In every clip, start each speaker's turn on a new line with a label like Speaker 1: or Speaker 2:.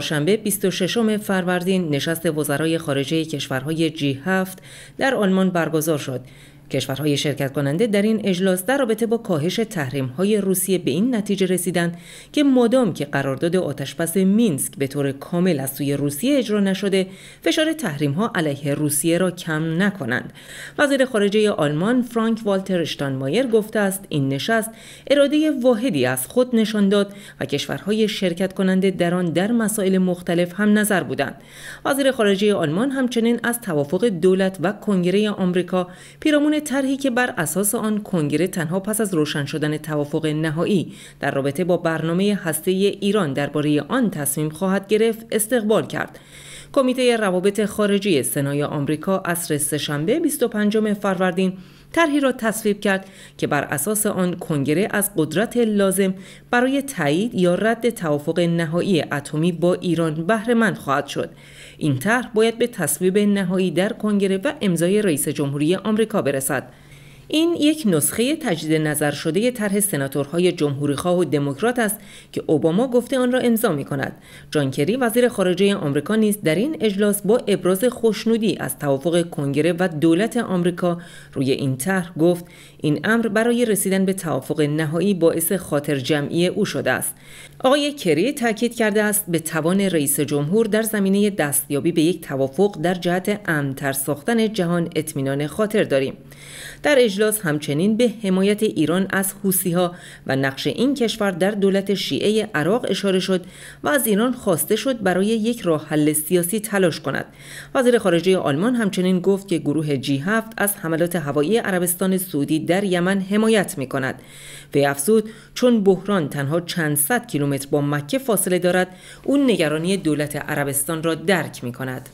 Speaker 1: چهارشنبه 26 فروردین نشست وزرای خارجه کشورهای جی 7 در آلمان برگزار شد کشورهای شرکت کننده در این اجلاس در رابطه با کاهش تحریم های روسیه به این نتیجه رسیدند که مادام که قرارداد آتشبس مینسک به طور کامل از سوی روسیه اجرا نشده فشار تحریم ها علیه روسیه را کم نکنند وزیر خارجه آلمان فرانک والتر مایر گفته است این نشست اراده واحدی از خود نشان داد و کشورهای شرکت کننده در آن در مسائل مختلف هم نظر بودند وزیر خارجه آلمان همچنین از توافق دولت و کنگره آمریکا پیرامون طرحی که بر اساس آن کنگره تنها پس از روشن شدن توافق نهایی در رابطه با برنامه هسته ایران درباره آن تصمیم خواهد گرفت استقبال کرد. کمیته روابط خارجی سنای آمریکا اصر سهشنبه 25 فروردین طرحی را تصویب کرد که بر اساس آن کنگره از قدرت لازم برای تایید یا رد توافق نهایی اتمی با ایران بهرهمند خواهد شد این طرح باید به تصویب نهایی در کنگره و امضای رئیس جمهوری آمریکا برسد این یک نسخه تجدید نظر شده طرح سناتورهای جمهوریخواه و دموکرات است که اوباما گفته آن را امضا می کند. جان کری وزیر خارجه آمریکا نیز در این اجلاس با ابراز خوشنودی از توافق کنگره و دولت آمریکا روی این طرح گفت این امر برای رسیدن به توافق نهایی باعث خاطر جمعی او شده است آقای کری تاکید کرده است به توان رئیس جمهور در زمینه دستیابی به یک توافق در جهت امنتر ساختن جهان اطمینان خاطر داریم در اجلاس همچنین به حمایت ایران از ها و نقش این کشور در دولت شیعه عراق اشاره شد و از ایران خواسته شد برای یک راه حل سیاسی تلاش کند وزیر خارجه آلمان همچنین گفت که گروه جی 7 از حملات هوایی عربستان سعودی در در یمن حمایت می کند به افزود چون بحران تنها چند صد کیلومتر با مکه فاصله دارد اون نگرانی دولت عربستان را درک می کند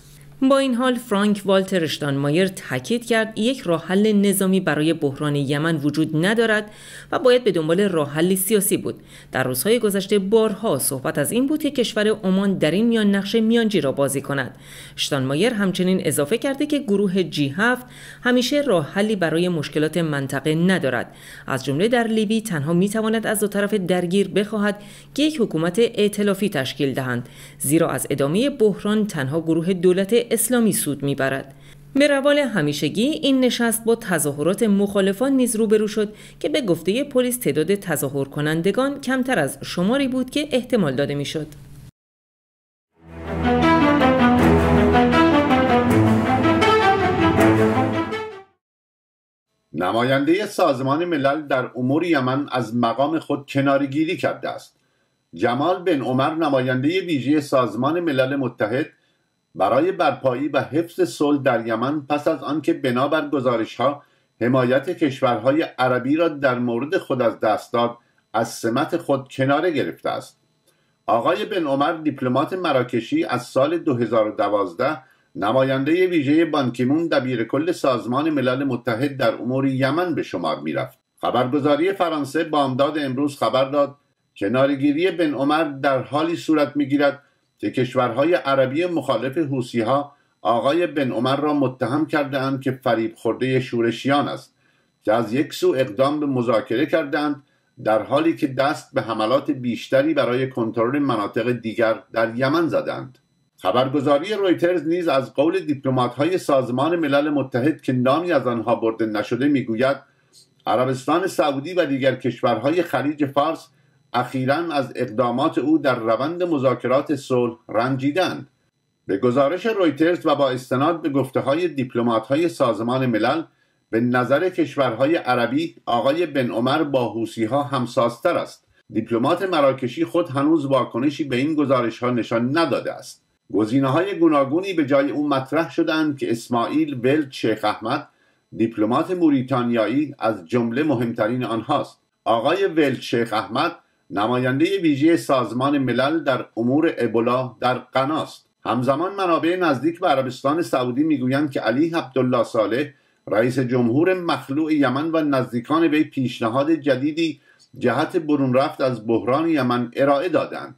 Speaker 1: با این حال فرانک والتر مایر تاکید کرد یک راه حل نظامی برای بحران یمن وجود ندارد و باید به دنبال راه سیاسی بود در روزهای گذشته بارها صحبت از این بود که کشور عمان در این میان نقش میانجی را بازی کند مایر همچنین اضافه کرده که گروه جی 7 همیشه راه حلی برای مشکلات منطقه ندارد از جمله در لیبی تنها میتواند از دو طرف درگیر بخواهد که یک حکومت ائتلافی تشکیل دهند زیرا از ادامه بحران تنها گروه دولت اسلامی سود میبرد به روال همیشگی این نشست با تظاهرات مخالفان نیز روبرو شد که به گفته پلیس تعداد تظاهر کنندگان کمتر از شماری بود که احتمال داده میشد.
Speaker 2: نماینده سازمان ملل در امور یمن از مقام خود کنارگیری کرده است. جمال بن عمر نماینده ویژه سازمان ملل متحد برای برپایی و حفظ صلح در یمن پس از آنکه بنابر ها حمایت کشورهای عربی را در مورد خود از دست داد از سمت خود کناره گرفته است آقای بن عمر دیپلمات مراکشی از سال 2012 نماینده ویژه بانکیمون کل سازمان ملل متحد در امور یمن به شمار میرفت خبرگزاری فرانسه بامداد امروز خبر داد کنارگیری بن عمر در حالی صورت میگیرد که کشورهای عربی مخالف حوسیها آقای بن عمر را متهم کردهاند که فریب خورده شورشیان است که از یک سو اقدام به مذاکره کردند در حالی که دست به حملات بیشتری برای کنترل مناطق دیگر در یمن زدند خبرگزاری رویترز نیز از قول دیپلمات‌های سازمان ملل متحد که نامی از آنها برده نشده میگوید عربستان سعودی و دیگر کشورهای خلیج فارس اخیرا از اقدامات او در روند مذاکرات صلح رنجیدند به گزارش رویترز و با استناد به گفته های دیپلمات های سازمان ملل به نظر کشورهای عربی آقای بن عمر با حوسی ها همسازتر است دیپلمات مراکشی خود هنوز واکنشی به این گزارش ها نشان نداده است گزینه های گوناگونی به جای او مطرح شدند که اسماعیل ول شیخ احمد دیپلمات موریتانیایی از جمله مهمترین آنهاست آقای ول شیخ احمد نماینده ویژه سازمان ملل در امور ابولا در قناست همزمان منابع نزدیک به عربستان سعودی میگویند که علی عبدالله صالح رئیس جمهور مخلوع یمن و نزدیکان به پیشنهاد جدیدی جهت برون رفت از بحران یمن ارائه دادند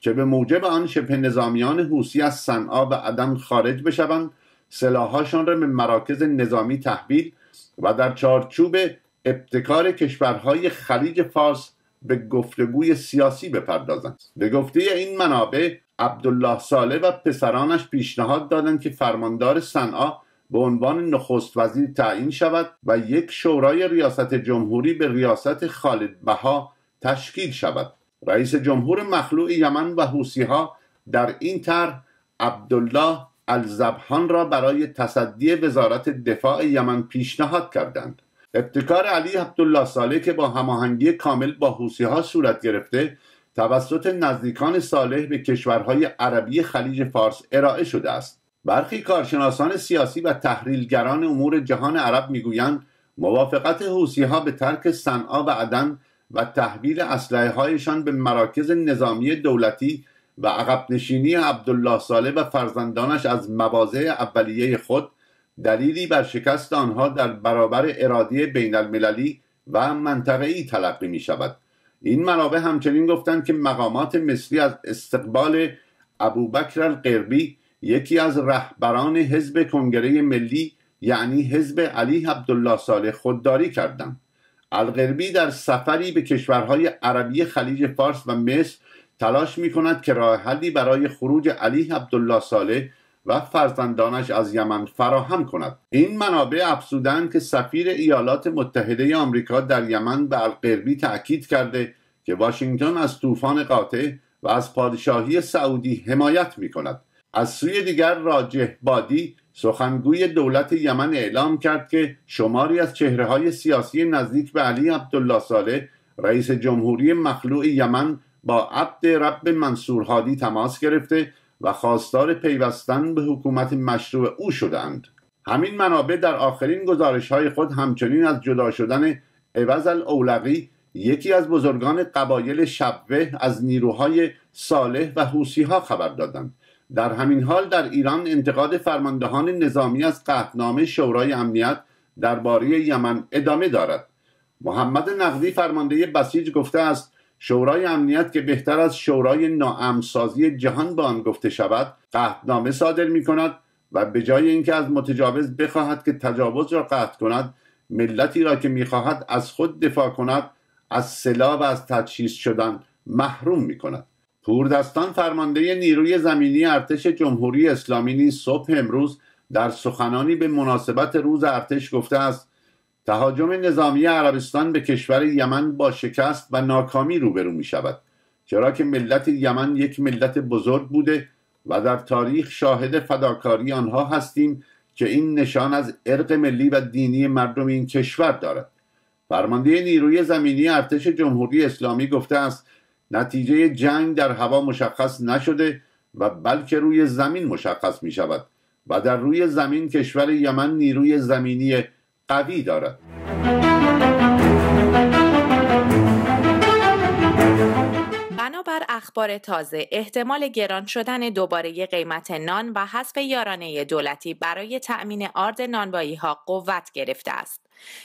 Speaker 2: که به موجب آن شبه نظامیان حوسی از صنعا و عدن خارج بشوند سلاحهاشان را به مراکز نظامی تحویل و در چارچوب ابتکار کشورهای خلیج فارس به گفتگوی سیاسی بپردازند به گفته این منابع عبدالله ساله و پسرانش پیشنهاد دادند که فرماندار صنعا به عنوان نخست وزیر تعیین شود و یک شورای ریاست جمهوری به ریاست خالد بها تشکیل شود رئیس جمهور مخلوع یمن و ها در این طرح عبدالله الزبهان را برای تصدی وزارت دفاع یمن پیشنهاد کردند ابتکار علی عبدالله صالح که با هماهنگی کامل با حوسی ها صورت گرفته توسط نزدیکان صالح به کشورهای عربی خلیج فارس ارائه شده است برخی کارشناسان سیاسی و تحلیلگران امور جهان عرب میگویند موافقت حوسی به ترک صنعا و عدن و تحویل اسلحه هایشان به مراکز نظامی دولتی و عقب نشینی عبدالله صالح و فرزندانش از مواضع اولیه خود دلیلی بر شکست آنها در برابر ارادی بین المللی و منطقه ای تلقی می شود این منابع همچنین گفتند که مقامات مصری از استقبال ابوبکر القربی یکی از رهبران حزب کنگره ملی یعنی حزب علی عبدالله صالح خودداری کردند القربی در سفری به کشورهای عربی خلیج فارس و مصر تلاش می کند که راه حلی برای خروج علی عبدالله صالح و فرزندانش از یمن فراهم کند این منابع افزودند که سفیر ایالات متحده آمریکا در یمن به القربی تاکید کرده که واشنگتن از طوفان قاطع و از پادشاهی سعودی حمایت می کند از سوی دیگر راجه بادی سخنگوی دولت یمن اعلام کرد که شماری از چهره های سیاسی نزدیک به علی عبدالله ساله رئیس جمهوری مخلوع یمن با عبد رب منصور هادی تماس گرفته و خواستار پیوستن به حکومت مشروع او شدند همین منابع در آخرین گزارش های خود همچنین از جدا شدن عوض الاولقی یکی از بزرگان قبایل شبوه از نیروهای صالح و حوسی ها خبر دادند در همین حال در ایران انتقاد فرماندهان نظامی از قهدنامه شورای امنیت درباره یمن ادامه دارد محمد نقدی فرمانده بسیج گفته است شورای امنیت که بهتر از شورای ناامسازی جهان به آن گفته شود قهدنامه صادر می کند و به جای اینکه از متجاوز بخواهد که تجاوز را قطع کند ملتی را که میخواهد از خود دفاع کند از سلا و از تجهیز شدن محروم می کند پوردستان فرمانده نیروی زمینی ارتش جمهوری اسلامی نیز صبح امروز در سخنانی به مناسبت روز ارتش گفته است تهاجم نظامی عربستان به کشور یمن با شکست و ناکامی روبرو می شود چرا که ملت یمن یک ملت بزرگ بوده و در تاریخ شاهد فداکاری آنها هستیم که این نشان از ارق ملی و دینی مردم این کشور دارد فرمانده نیروی زمینی ارتش جمهوری اسلامی گفته است نتیجه جنگ در هوا مشخص نشده و بلکه روی زمین مشخص می شود و در روی زمین کشور یمن نیروی زمینی قوی دارد
Speaker 3: بنابر اخبار تازه احتمال گران شدن دوباره قیمت نان و حذف یارانه دولتی برای تأمین آرد نانبایی ها قوت گرفته است.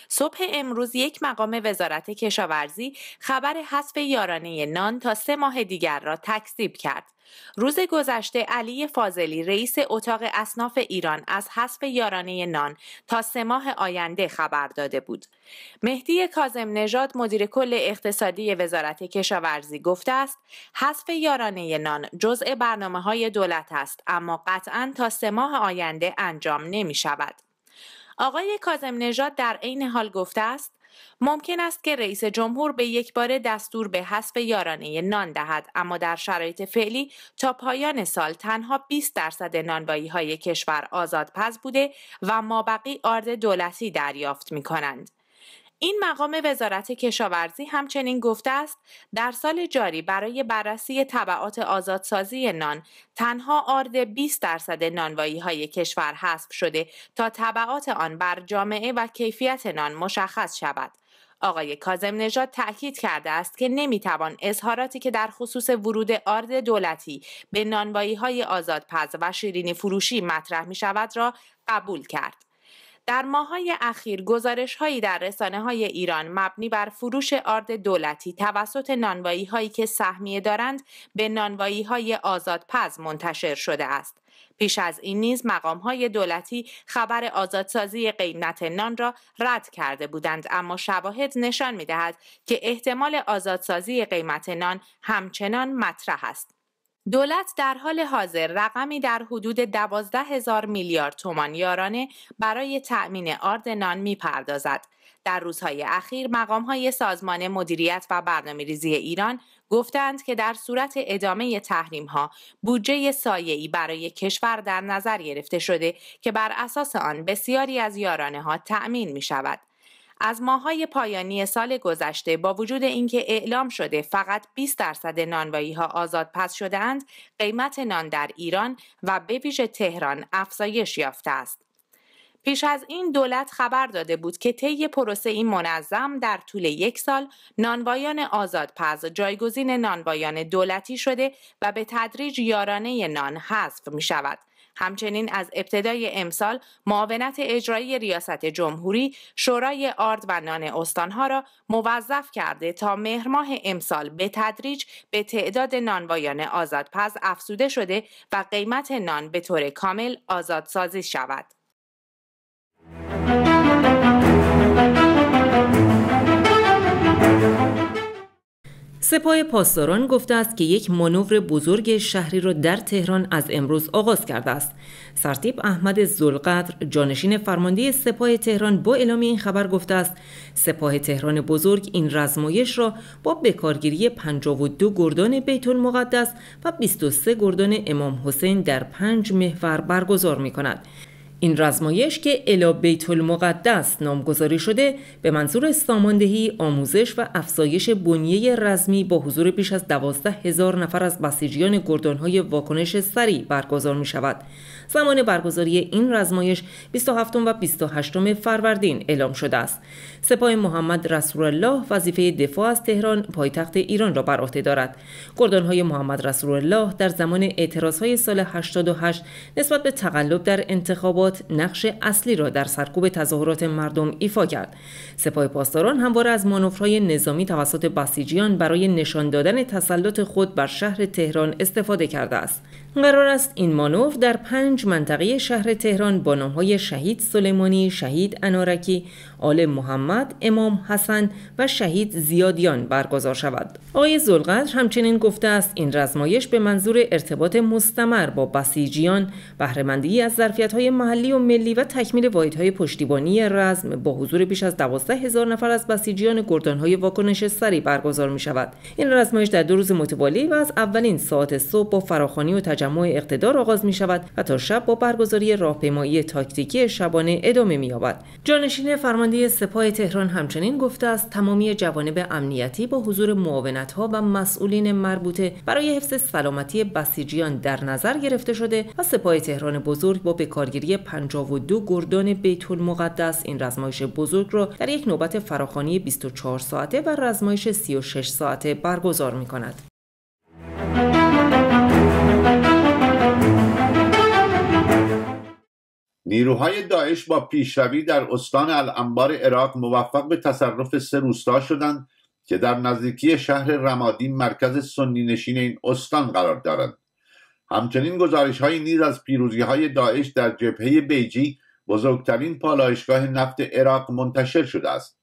Speaker 3: صبح امروز یک مقام وزارت کشاورزی خبر حذف یارانه نان تا سه ماه دیگر را تکذیب کرد. روز گذشته علی فاضلی رئیس اتاق اصناف ایران از حذف یارانه نان تا سه ماه آینده خبر داده بود. مهدی کازم نژاد مدیر کل اقتصادی وزارت کشاورزی گفته است حذف یارانه نان جزء برنامه های دولت است اما قطعا تا سه ماه آینده انجام نمی شود. آقای کازم نژاد در عین حال گفته است ممکن است که رئیس جمهور به یک بار دستور به حذف یارانه نان دهد اما در شرایط فعلی تا پایان سال تنها 20 درصد نانبایی های کشور آزاد پز بوده و مابقی آرد دولتی دریافت می کنند. این مقام وزارت کشاورزی همچنین گفته است در سال جاری برای بررسی طبعات آزادسازی نان تنها آرد 20 درصد نانوایی های کشور حذف شده تا طبعات آن بر جامعه و کیفیت نان مشخص شود. آقای کازم نژاد تأکید کرده است که نمیتوان اظهاراتی که در خصوص ورود آرد دولتی به نانوایی های آزادپز و شیرینی فروشی مطرح می شود را قبول کرد. در ماهای اخیر گزارش هایی در رسانه های ایران مبنی بر فروش آرد دولتی توسط نانوایی هایی که سهمیه دارند به نانوایی های آزادپز منتشر شده است. پیش از این نیز مقام های دولتی خبر آزادسازی قیمت نان را رد کرده بودند اما شواهد نشان می دهد که احتمال آزادسازی قیمت نان همچنان مطرح است. دولت در حال حاضر رقمی در حدود 12 هزار میلیارد تومان یارانه برای تأمین آرد نان میپردازد. در روزهای اخیر مقام های سازمان مدیریت و برنامه ریزی ایران گفتند که در صورت ادامه تحریم ها بودجه سایه‌ای برای کشور در نظر گرفته شده که بر اساس آن بسیاری از یارانه ها تأمین می شود. از ماهای پایانی سال گذشته با وجود اینکه اعلام شده فقط 20 درصد نانوایی ها آزاد پس شدند، قیمت نان در ایران و به ویژه تهران افزایش یافته است. پیش از این دولت خبر داده بود که طی پروسه این منظم در طول یک سال نانوایان آزادپز جایگزین نانوایان دولتی شده و به تدریج یارانه نان حذف می شود. همچنین از ابتدای امسال معاونت اجرایی ریاست جمهوری شورای آرد و نان استانها را موظف کرده تا مهرماه امسال به تدریج به تعداد نانوایان آزادپز افزوده شده و قیمت نان به طور کامل آزادسازی شود.
Speaker 1: سپاه پاسداران گفته است که یک مانور بزرگ شهری را در تهران از امروز آغاز کرده است. سرتیب احمد زلقدر جانشین فرمانده سپاه تهران با اعلام این خبر گفته است سپاه تهران بزرگ این رزمایش را با بکارگیری 52 گردان بیت المقدس و 23 گردان امام حسین در پنج محور برگزار می کند. این رزمایش که الا بیت المقدس نامگذاری شده به منظور ساماندهی آموزش و افزایش بنیه رزمی با حضور بیش از دوازده هزار نفر از بسیجیان گردانهای واکنش سریع برگزار می شود. زمان برگزاری این رزمایش 27 و 28 فروردین اعلام شده است. سپاه محمد رسول الله وظیفه دفاع از تهران پایتخت ایران را بر عهده دارد. گردانهای محمد رسول الله در زمان اعتراضهای سال 88 نسبت به تقلب در انتخابات نقش اصلی را در سرکوب تظاهرات مردم ایفا کرد سپاه پاسداران همواره از مانورهای نظامی توسط بسیجیان برای نشان دادن تسلط خود بر شهر تهران استفاده کرده است قرار است این مانور در پنج منطقه شهر تهران با نامهای شهید سلیمانی، شهید انارکی، آل محمد، امام حسن و شهید زیادیان برگزار شود. آقای زلقدر همچنین گفته است این رزمایش به منظور ارتباط مستمر با بسیجیان، بهرهمندی از ظرفیت‌های محلی و ملی و تکمیل واحدهای پشتیبانی رزم با حضور بیش از 12 هزار نفر از بسیجیان گردانهای واکنش سری برگزار می شود. این رزمایش در دو روز متوالی و از اولین ساعت صبح با فراخانی و تجمع اقتدار آغاز می شود و تا شب با برگزاری راهپیمایی تاکتیکی شبانه ادامه می یابد جانشین فرمانده سپاه تهران همچنین گفته است تمامی جوانب امنیتی با حضور معاونت ها و مسئولین مربوطه برای حفظ سلامتی بسیجیان در نظر گرفته شده و سپاه تهران بزرگ با بکارگیری 52 گردان بیت المقدس این رزمایش بزرگ را در یک نوبت فراخانی 24 ساعته و رزمایش 36 ساعته برگزار می
Speaker 2: کند. نیروهای داعش با پیشروی در استان الانبار عراق موفق به تصرف سه روستا شدند که در نزدیکی شهر رمادی مرکز سنی نشین این استان قرار دارند همچنین گزارش های نیز از پیروزی های داعش در جبهه بیجی بزرگترین پالایشگاه نفت عراق منتشر شده است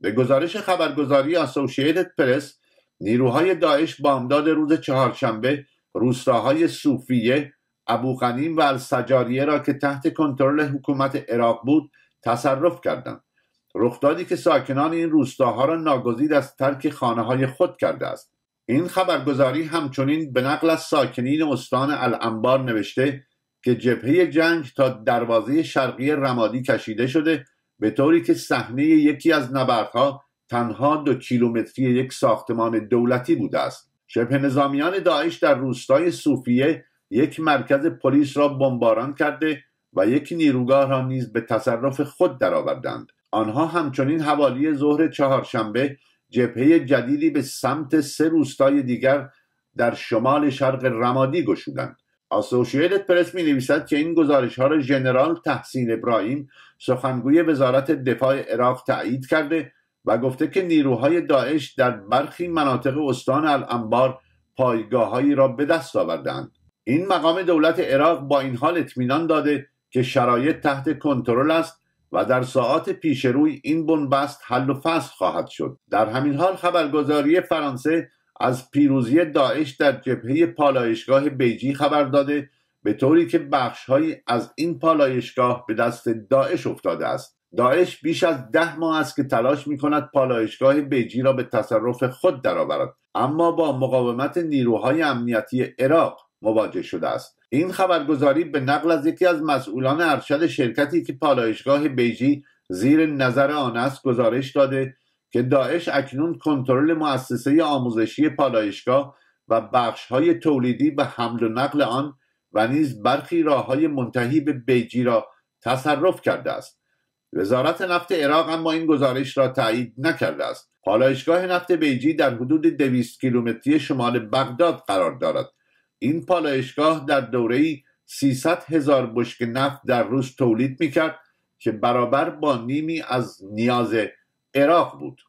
Speaker 2: به گزارش خبرگزاری اسوسییتد پرس نیروهای داعش بامداد روز چهارشنبه روستاهای صوفیه ابو غنیم و السجاریه را که تحت کنترل حکومت عراق بود تصرف کردند رخدادی که ساکنان این روستاها را ناگزیر از ترک خانه های خود کرده است این خبرگزاری همچنین به نقل از ساکنین استان الانبار نوشته که جبهه جنگ تا دروازه شرقی رمادی کشیده شده به طوری که صحنه یکی از نبردها تنها دو کیلومتری یک ساختمان دولتی بوده است شبه نظامیان داعش در روستای صوفیه یک مرکز پلیس را بمباران کرده و یک نیروگاه را نیز به تصرف خود درآوردند آنها همچنین حوالی ظهر چهارشنبه جبهه جدیدی به سمت سه روستای دیگر در شمال شرق رمادی گشودند آسوشیتد پرس می نویسد که این گزارش ها را ژنرال تحسین ابراهیم سخنگوی وزارت دفاع عراق تایید کرده و گفته که نیروهای داعش در برخی مناطق استان الانبار پایگاههایی را به دست آوردند این مقام دولت عراق با این حال اطمینان داده که شرایط تحت کنترل است و در ساعات روی این بنبست حل و فصل خواهد شد در همین حال خبرگزاری فرانسه از پیروزی داعش در جبهه پالایشگاه بیجی خبر داده به طوری که بخشهایی از این پالایشگاه به دست داعش افتاده است داعش بیش از ده ماه است که تلاش می کند پالایشگاه بیجی را به تصرف خود درآورد اما با مقاومت نیروهای امنیتی عراق مواجه شده است این خبرگزاری به نقل از یکی از مسئولان ارشد شرکتی که پالایشگاه بیجی زیر نظر آن است گزارش داده که داعش اکنون کنترل مؤسسه آموزشی پالایشگاه و بخشهای تولیدی به حمل و نقل آن و نیز برخی های منتهی به بیجی را تصرف کرده است وزارت نفت عراق اما این گزارش را تایید نکرده است پالایشگاه نفت بیجی در حدود 200 کیلومتری شمال بغداد قرار دارد این پالایشگاه در دوره‌ای 300 هزار بشک نفت در روز تولید میکرد که برابر با نیمی از نیاز عراق بود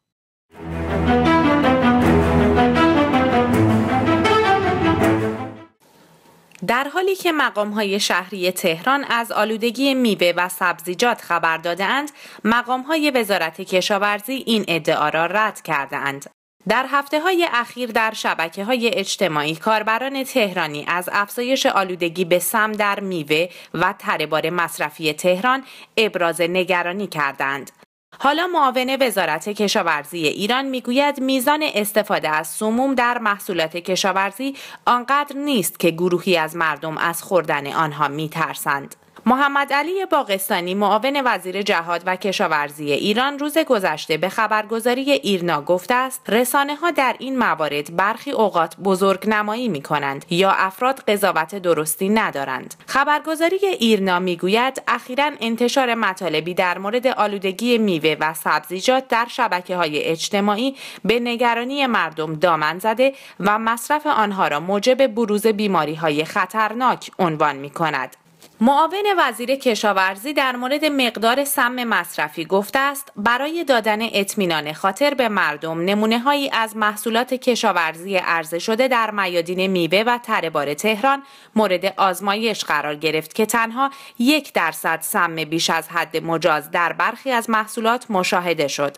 Speaker 3: در حالی که مقام های شهری تهران از آلودگی میوه و سبزیجات خبر دادهاند، مقام های وزارت کشاورزی این ادعا را رد کردهاند. در هفته های اخیر در شبکه های اجتماعی کاربران تهرانی از افزایش آلودگی به سم در میوه و تربار مصرفی تهران ابراز نگرانی کردند. حالا معاون وزارت کشاورزی ایران میگوید میزان استفاده از سموم در محصولات کشاورزی آنقدر نیست که گروهی از مردم از خوردن آنها میترسند. محمد علی باقستانی معاون وزیر جهاد و کشاورزی ایران روز گذشته به خبرگزاری ایرنا گفته است رسانه ها در این موارد برخی اوقات بزرگ نمایی می کنند یا افراد قضاوت درستی ندارند خبرگزاری ایرنا میگوید اخیرا انتشار مطالبی در مورد آلودگی میوه و سبزیجات در شبکه های اجتماعی به نگرانی مردم دامن زده و مصرف آنها را موجب بروز بیماری های خطرناک عنوان می کند معاون وزیر کشاورزی در مورد مقدار سم مصرفی گفته است برای دادن اطمینان خاطر به مردم نمونه هایی از محصولات کشاورزی عرضه شده در میادین میوه و تربار تهران مورد آزمایش قرار گرفت که تنها یک درصد سم بیش از حد مجاز در برخی از محصولات مشاهده شد.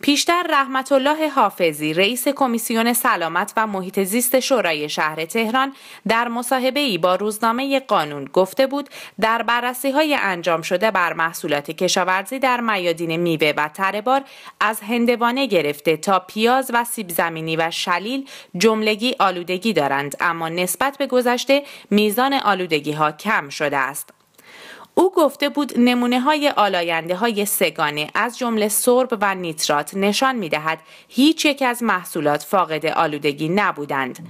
Speaker 3: پیشتر رحمت الله حافظی رئیس کمیسیون سلامت و محیط زیست شورای شهر تهران در مصاحبه ای با روزنامه قانون گفته بود در بررسی های انجام شده بر محصولات کشاورزی در میادین میوه و تربار از هندوانه گرفته تا پیاز و سیب زمینی و شلیل جملگی آلودگی دارند اما نسبت به گذشته میزان آلودگی ها کم شده است او گفته بود نمونه های آلاینده های سگانه از جمله سرب و نیترات نشان می دهد هیچ یک از محصولات فاقد آلودگی نبودند.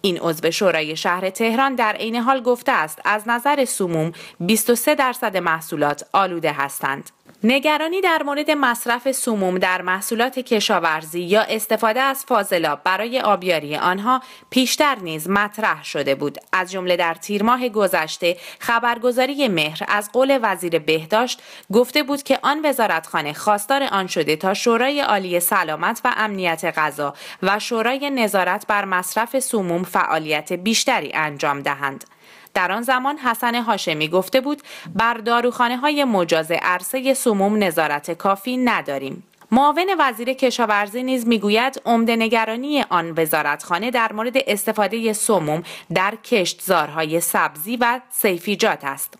Speaker 3: این عضو شورای شهر تهران در عین حال گفته است از نظر سموم 23 درصد محصولات آلوده هستند. نگرانی در مورد مصرف سموم در محصولات کشاورزی یا استفاده از فاضلاب برای آبیاری آنها پیشتر نیز مطرح شده بود از جمله در تیر ماه گذشته خبرگزاری مهر از قول وزیر بهداشت گفته بود که آن وزارتخانه خواستار آن شده تا شورای عالی سلامت و امنیت غذا و شورای نظارت بر مصرف سموم فعالیت بیشتری انجام دهند در آن زمان حسن هاشمی گفته بود بر داروخانه های مجاز عرصه سموم نظارت کافی نداریم. معاون وزیر کشاورزی نیز میگوید عمده نگرانی آن وزارتخانه در مورد استفاده سموم در کشتزارهای سبزی و سیفیجات است.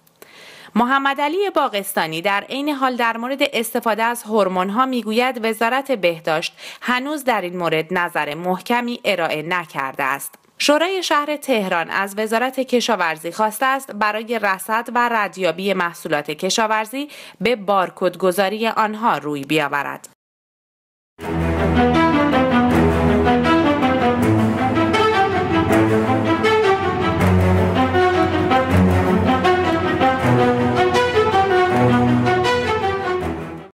Speaker 3: محمد علی باغستانی در عین حال در مورد استفاده از هورمون ها میگوید وزارت بهداشت هنوز در این مورد نظر محکمی ارائه نکرده است. شورای شهر تهران از وزارت کشاورزی خواسته است برای رصد و ردیابی محصولات کشاورزی به بارکدگذاری آنها روی بیاورد.